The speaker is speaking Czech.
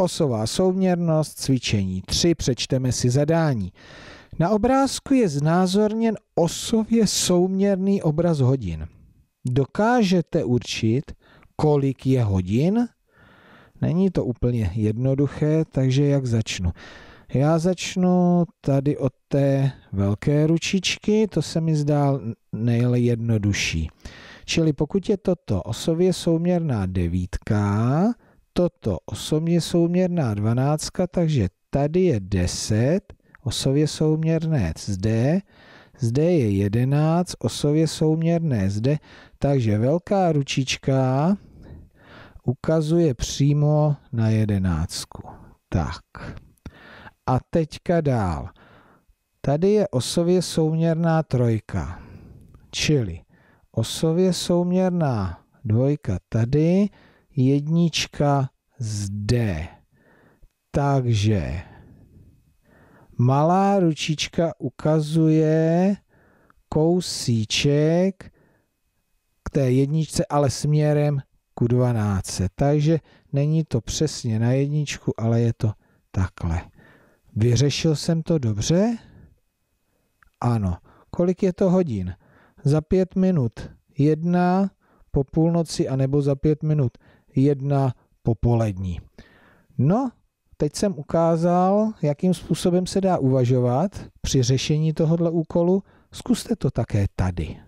osová souměrnost, cvičení 3, přečteme si zadání. Na obrázku je znázorněn osově souměrný obraz hodin. Dokážete určit, kolik je hodin? Není to úplně jednoduché, takže jak začnu? Já začnu tady od té velké ručičky, to se mi zdá nejjednodušší. Čili pokud je toto osově souměrná devítka, toto osobně souměrná dvanáctka, takže tady je 10, osově souměrné zde, zde je 11, osově souměrné zde, takže velká ručička ukazuje přímo na jedenáctku. Tak. A teďka dál. Tady je osově souměrná trojka, čili osově souměrná dvojka tady, jednička zde. Takže malá ručička ukazuje kousíček k té jedničce, ale směrem ku 12. Takže není to přesně na jedničku, ale je to takhle. Vyřešil jsem to dobře? Ano. Kolik je to hodin? Za pět minut jedna po půlnoci anebo za pět minut jedna popolední. No, teď jsem ukázal, jakým způsobem se dá uvažovat při řešení tohoto úkolu. Zkuste to také tady.